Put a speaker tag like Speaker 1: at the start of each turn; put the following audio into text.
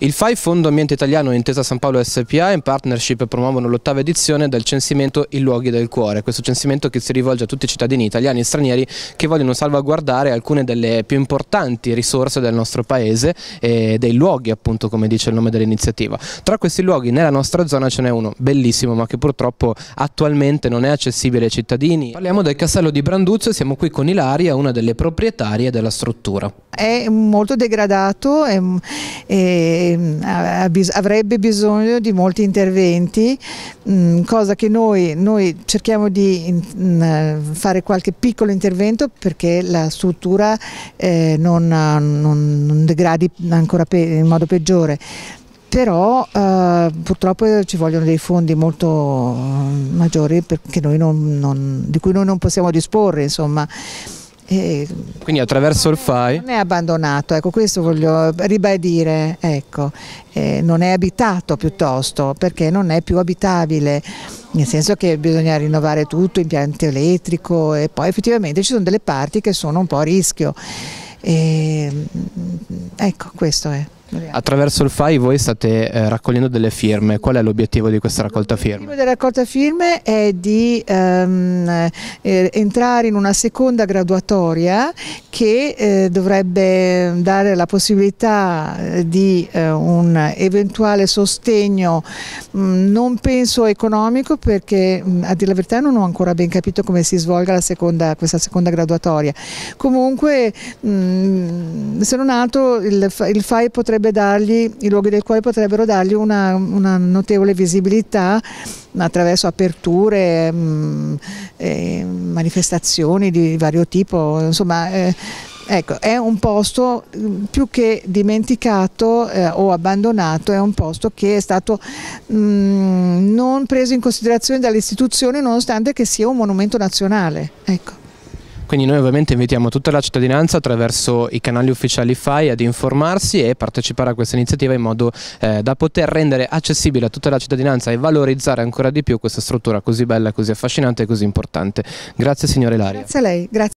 Speaker 1: Il FAI, Fondo Ambiente Italiano e Intesa San Paolo SPA, in partnership promuovono l'ottava edizione del censimento I Luoghi del Cuore, questo censimento che si rivolge a tutti i cittadini italiani e stranieri che vogliono salvaguardare alcune delle più importanti risorse del nostro paese e dei luoghi, appunto, come dice il nome dell'iniziativa. Tra questi luoghi nella nostra zona ce n'è uno bellissimo, ma che purtroppo attualmente non è accessibile ai cittadini. Parliamo del castello di Branduzzo e siamo qui con Ilaria, una delle proprietarie della struttura.
Speaker 2: È molto degradato, è, ehm, è avrebbe bisogno di molti interventi, cosa che noi, noi cerchiamo di fare qualche piccolo intervento perché la struttura eh, non, non, non degradi ancora in modo peggiore però eh, purtroppo ci vogliono dei fondi molto eh, maggiori non, non, di cui noi non possiamo disporre insomma. E
Speaker 1: Quindi attraverso il FAI? Non
Speaker 2: è abbandonato, ecco, questo voglio ribadire, ecco, eh, non è abitato piuttosto perché non è più abitabile, nel senso che bisogna rinnovare tutto, impianto elettrico e poi effettivamente ci sono delle parti che sono un po' a rischio. E, ehm, ecco, questo è.
Speaker 1: Attraverso il FAI voi state eh, raccogliendo delle firme, qual è l'obiettivo di questa raccolta firme?
Speaker 2: L'obiettivo della raccolta firme è di ehm, eh, er, entrare in una seconda graduatoria che eh, dovrebbe dare la possibilità eh, di eh, un eventuale sostegno, mh, mm, non penso economico perché mh, mm, a dire la verità non ho ancora ben capito come si svolga seconda, questa seconda graduatoria. Comunque mh, mm, se non altro il, il FAI potrebbe potrebbe dargli, i luoghi del cuore potrebbero dargli una, una notevole visibilità attraverso aperture, mh, mm, eh, manifestazioni di vario tipo, insomma eh, ecco, è un posto mm, più che dimenticato eh, o abbandonato, è un posto che è stato mh, mm, non preso in considerazione dalle istituzioni nonostante che sia un monumento nazionale. Ecco.
Speaker 1: Quindi noi ovviamente invitiamo tutta la cittadinanza attraverso i canali ufficiali FAI ad informarsi e partecipare a questa iniziativa in modo eh, da poter rendere accessibile a tutta la cittadinanza e valorizzare ancora di più questa struttura così bella, così affascinante e così importante. Grazie signore Laria.
Speaker 2: Grazie a lei. Grazie.